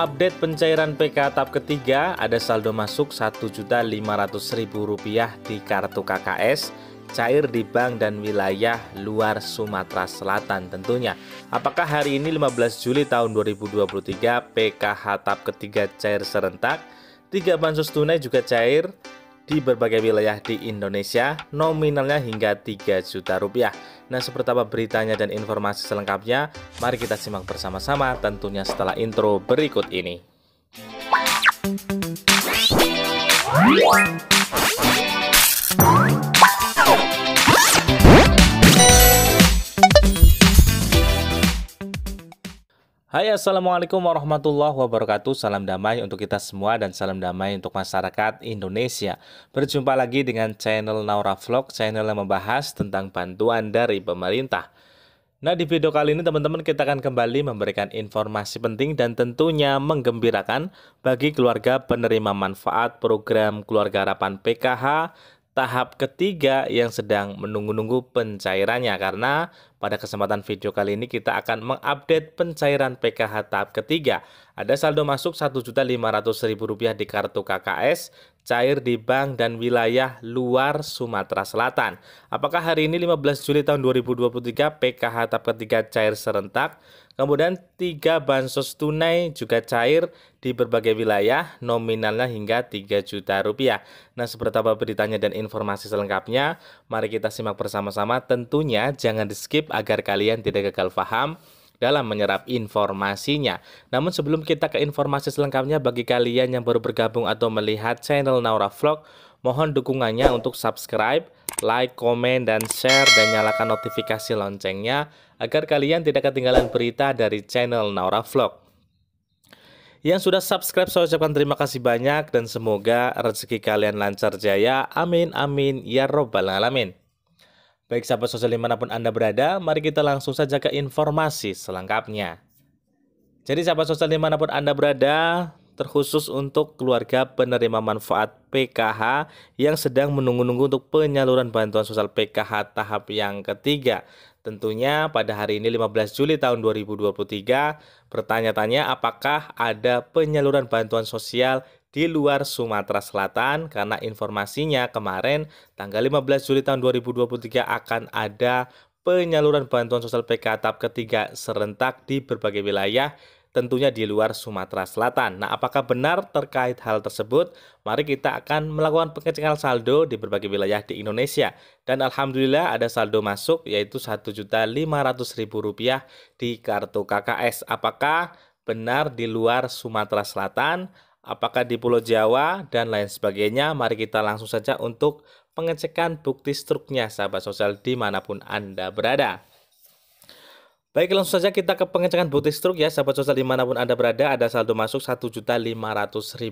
Update pencairan PK tahap ketiga ada saldo masuk Rp1.500.000 di kartu KKS cair di bank dan wilayah luar Sumatera Selatan tentunya. Apakah hari ini 15 Juli tahun 2023 PKH tahap ketiga cair serentak? Tiga bansos tunai juga cair, di berbagai wilayah di Indonesia nominalnya hingga 3 juta rupiah. Nah seperti apa beritanya dan informasi selengkapnya, mari kita simak bersama-sama tentunya setelah intro berikut ini. Hai Assalamualaikum warahmatullahi wabarakatuh Salam damai untuk kita semua dan salam damai untuk masyarakat Indonesia Berjumpa lagi dengan channel Naura Vlog Channel yang membahas tentang bantuan dari pemerintah Nah di video kali ini teman-teman kita akan kembali memberikan informasi penting dan tentunya menggembirakan bagi keluarga penerima manfaat program Keluarga Harapan PKH tahap ketiga yang sedang menunggu-nunggu pencairannya karena pada kesempatan video kali ini kita akan mengupdate pencairan PKH tahap ketiga. Ada saldo masuk Rp1.500.000 di kartu KKS, cair di bank dan wilayah luar Sumatera Selatan. Apakah hari ini 15 Juli tahun 2023 PKH tahap ketiga cair serentak? Kemudian tiga bansos tunai juga cair di berbagai wilayah nominalnya hingga 3 juta rupiah. Nah seperti apa beritanya dan informasi selengkapnya, mari kita simak bersama-sama. Tentunya jangan di skip agar kalian tidak gagal paham dalam menyerap informasinya. Namun sebelum kita ke informasi selengkapnya, bagi kalian yang baru bergabung atau melihat channel Naura Vlog, Mohon dukungannya untuk subscribe, like, komen, dan share, dan nyalakan notifikasi loncengnya agar kalian tidak ketinggalan berita dari channel Naura Vlog. Yang sudah subscribe saya ucapkan terima kasih banyak dan semoga rezeki kalian lancar jaya. Amin amin ya robbal alamin. Baik sahabat sosial dimanapun Anda berada, mari kita langsung saja ke informasi selengkapnya. Jadi sahabat sosial dimanapun Anda berada, terkhusus untuk keluarga penerima manfaat PKH yang sedang menunggu-nunggu untuk penyaluran bantuan sosial PKH tahap yang ketiga. Tentunya pada hari ini 15 Juli tahun 2023 Pertanyaannya apakah ada penyaluran bantuan sosial di luar Sumatera Selatan karena informasinya kemarin tanggal 15 Juli tahun 2023 akan ada penyaluran bantuan sosial PKH tahap ketiga serentak di berbagai wilayah tentunya di luar Sumatera Selatan. Nah, apakah benar terkait hal tersebut? Mari kita akan melakukan pengecekan saldo di berbagai wilayah di Indonesia. Dan alhamdulillah ada saldo masuk yaitu Rp1.500.000 di kartu KKS. Apakah benar di luar Sumatera Selatan? Apakah di Pulau Jawa dan lain sebagainya? Mari kita langsung saja untuk pengecekan bukti struknya sahabat sosial dimanapun Anda berada. Baik langsung saja kita ke pengecekan booty stroke ya sahabat sosial dimanapun anda berada ada saldo masuk Rp1.500.000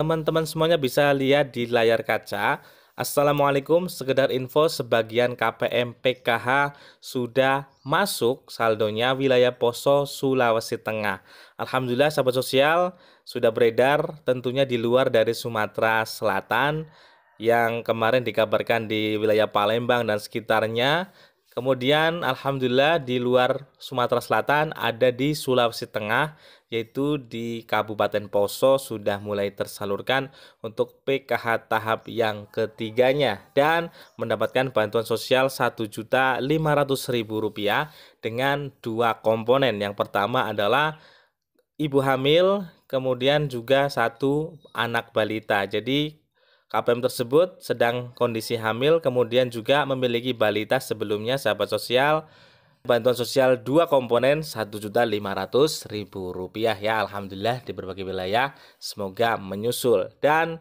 Teman-teman semuanya bisa lihat di layar kaca Assalamualaikum sekedar info sebagian KPM PKH sudah masuk saldonya wilayah Poso Sulawesi Tengah Alhamdulillah sahabat sosial sudah beredar tentunya di luar dari Sumatera Selatan yang kemarin dikabarkan di wilayah Palembang dan sekitarnya Kemudian alhamdulillah di luar Sumatera Selatan ada di Sulawesi Tengah yaitu di Kabupaten Poso sudah mulai tersalurkan untuk PKH tahap yang ketiganya dan mendapatkan bantuan sosial Rp1.500.000 dengan dua komponen. Yang pertama adalah ibu hamil, kemudian juga satu anak balita. Jadi KPM tersebut sedang kondisi hamil, kemudian juga memiliki balita sebelumnya sahabat sosial bantuan sosial dua komponen satu juta lima ratus ribu rupiah ya Alhamdulillah di berbagai wilayah semoga menyusul dan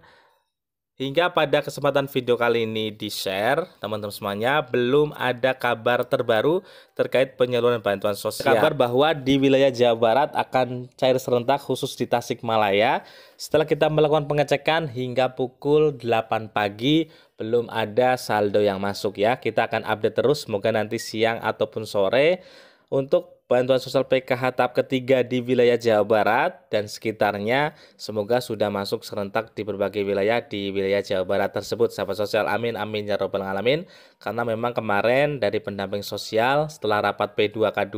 Hingga pada kesempatan video kali ini di-share, teman-teman semuanya, belum ada kabar terbaru terkait penyaluran bantuan sosial. Kabar bahwa di wilayah Jawa Barat akan cair serentak khusus di Tasikmalaya. Setelah kita melakukan pengecekan hingga pukul 8 pagi, belum ada saldo yang masuk ya. Kita akan update terus, semoga nanti siang ataupun sore. Untuk bantuan sosial PKH tahap ketiga di wilayah Jawa Barat dan sekitarnya. Semoga sudah masuk serentak di berbagai wilayah di wilayah Jawa Barat tersebut. Sahabat sosial, amin, amin, ya robbal alamin. Karena memang kemarin dari pendamping sosial setelah rapat P2K2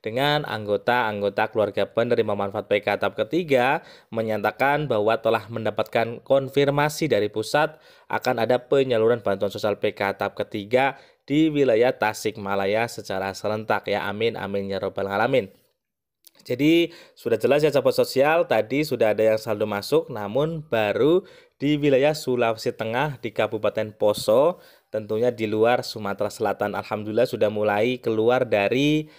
dengan anggota-anggota keluarga penerima manfaat PKH tahap ketiga menyatakan bahwa telah mendapatkan konfirmasi dari pusat akan ada penyaluran bantuan sosial PKH tahap ketiga di wilayah Tasikmalaya secara serentak ya. Amin amin ya robbal alamin. Jadi sudah jelas ya sahabat sosial tadi sudah ada yang saldo masuk namun baru di wilayah Sulawesi Tengah di Kabupaten Poso tentunya di luar Sumatera Selatan alhamdulillah sudah mulai keluar dari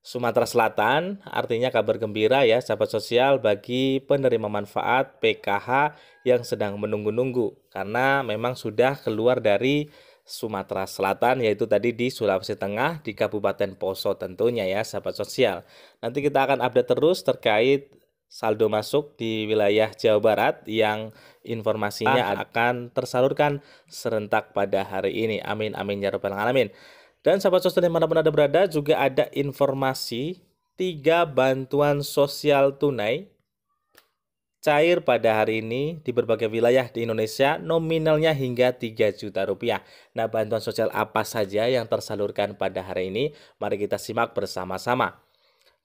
Sumatera Selatan artinya kabar gembira ya sahabat sosial bagi penerima manfaat PKH yang sedang menunggu-nunggu karena memang sudah keluar dari Sumatera Selatan yaitu tadi di Sulawesi Tengah di Kabupaten Poso tentunya ya sahabat sosial. Nanti kita akan update terus terkait saldo masuk di wilayah Jawa Barat yang informasinya ah. akan tersalurkan serentak pada hari ini. Amin amin ya rabbal alamin. Dan sahabat sosial yang mana-mana berada juga ada informasi tiga bantuan sosial tunai cair pada hari ini di berbagai wilayah di Indonesia nominalnya hingga 3 juta rupiah. Nah, bantuan sosial apa saja yang tersalurkan pada hari ini? Mari kita simak bersama-sama.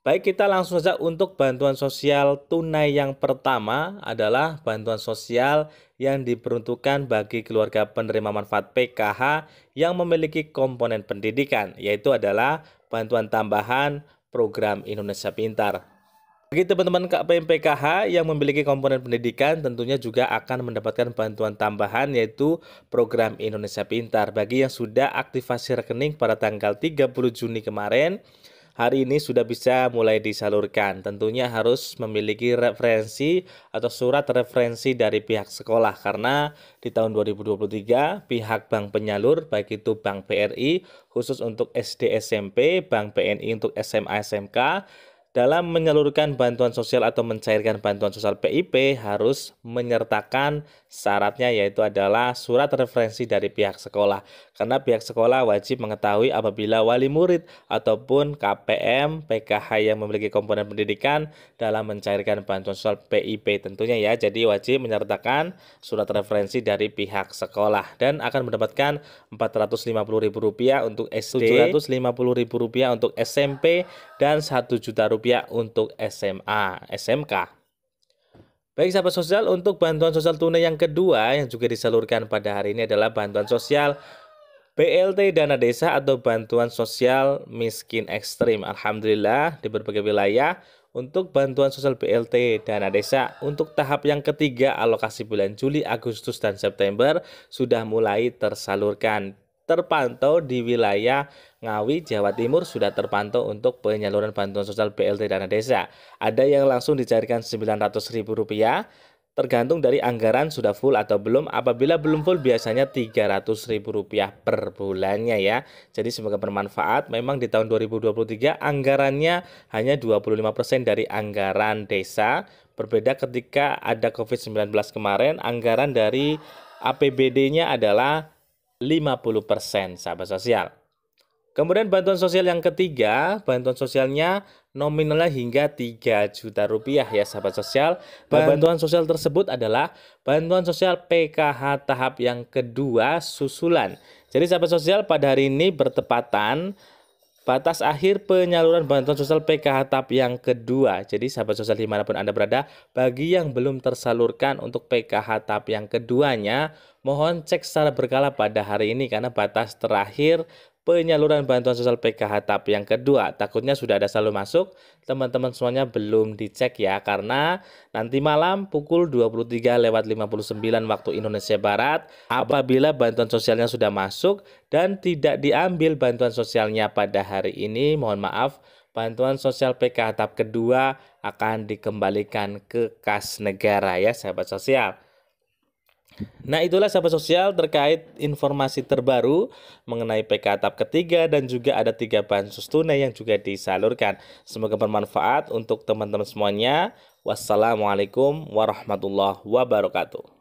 Baik, kita langsung saja untuk bantuan sosial tunai yang pertama adalah bantuan sosial yang diperuntukkan bagi keluarga penerima manfaat PKH yang memiliki komponen pendidikan, yaitu adalah bantuan tambahan program Indonesia Pintar. Bagi teman-teman KPM PKH yang memiliki komponen pendidikan tentunya juga akan mendapatkan bantuan tambahan yaitu program Indonesia Pintar. Bagi yang sudah aktivasi rekening pada tanggal 30 Juni kemarin, hari ini sudah bisa mulai disalurkan. Tentunya harus memiliki referensi atau surat referensi dari pihak sekolah karena di tahun 2023 pihak bank penyalur baik itu Bank BRI khusus untuk SD SMP, Bank BNI untuk SMA SMK dalam menyalurkan bantuan sosial atau mencairkan bantuan sosial PIP harus menyertakan syaratnya yaitu adalah surat referensi dari pihak sekolah. Karena pihak sekolah wajib mengetahui apabila wali murid ataupun KPM PKH yang memiliki komponen pendidikan dalam mencairkan bantuan sosial PIP tentunya ya. Jadi wajib menyertakan surat referensi dari pihak sekolah dan akan mendapatkan Rp450.000 untuk SD, Rp750.000 untuk SMP dan Rp1 juta rupiah rupiah untuk SMA, SMK. Baik sahabat sosial, untuk bantuan sosial tunai yang kedua yang juga disalurkan pada hari ini adalah bantuan sosial BLT Dana Desa atau Bantuan Sosial Miskin Ekstrim. Alhamdulillah di berbagai wilayah untuk bantuan sosial BLT Dana Desa untuk tahap yang ketiga alokasi bulan Juli, Agustus, dan September sudah mulai tersalurkan terpantau di wilayah Ngawi, Jawa Timur sudah terpantau untuk penyaluran bantuan sosial BLT dana desa. Ada yang langsung dicairkan Rp900.000, tergantung dari anggaran sudah full atau belum. Apabila belum full biasanya Rp300.000 per bulannya ya. Jadi semoga bermanfaat. Memang di tahun 2023 anggarannya hanya 25% dari anggaran desa. Berbeda ketika ada COVID-19 kemarin, anggaran dari APBD-nya adalah 50% sahabat sosial. Kemudian bantuan sosial yang ketiga, bantuan sosialnya nominalnya hingga 3 juta rupiah ya sahabat sosial. Nah, bantuan sosial tersebut adalah bantuan sosial PKH tahap yang kedua susulan. Jadi sahabat sosial pada hari ini bertepatan batas akhir penyaluran bantuan sosial PKH tahap yang kedua. Jadi sahabat sosial dimanapun Anda berada, bagi yang belum tersalurkan untuk PKH tahap yang keduanya, mohon cek secara berkala pada hari ini karena batas terakhir penyaluran bantuan sosial PKH tahap yang kedua. Takutnya sudah ada saldo masuk, teman-teman semuanya belum dicek ya karena nanti malam pukul 23 lewat 59 waktu Indonesia Barat apabila bantuan sosialnya sudah masuk dan tidak diambil bantuan sosialnya pada hari ini, mohon maaf bantuan sosial PKH tahap kedua akan dikembalikan ke kas negara ya sahabat sosial. Nah itulah sahabat sosial terkait informasi terbaru mengenai PK tahap ketiga dan juga ada tiga bansos tunai yang juga disalurkan. Semoga bermanfaat untuk teman-teman semuanya. Wassalamualaikum warahmatullahi wabarakatuh.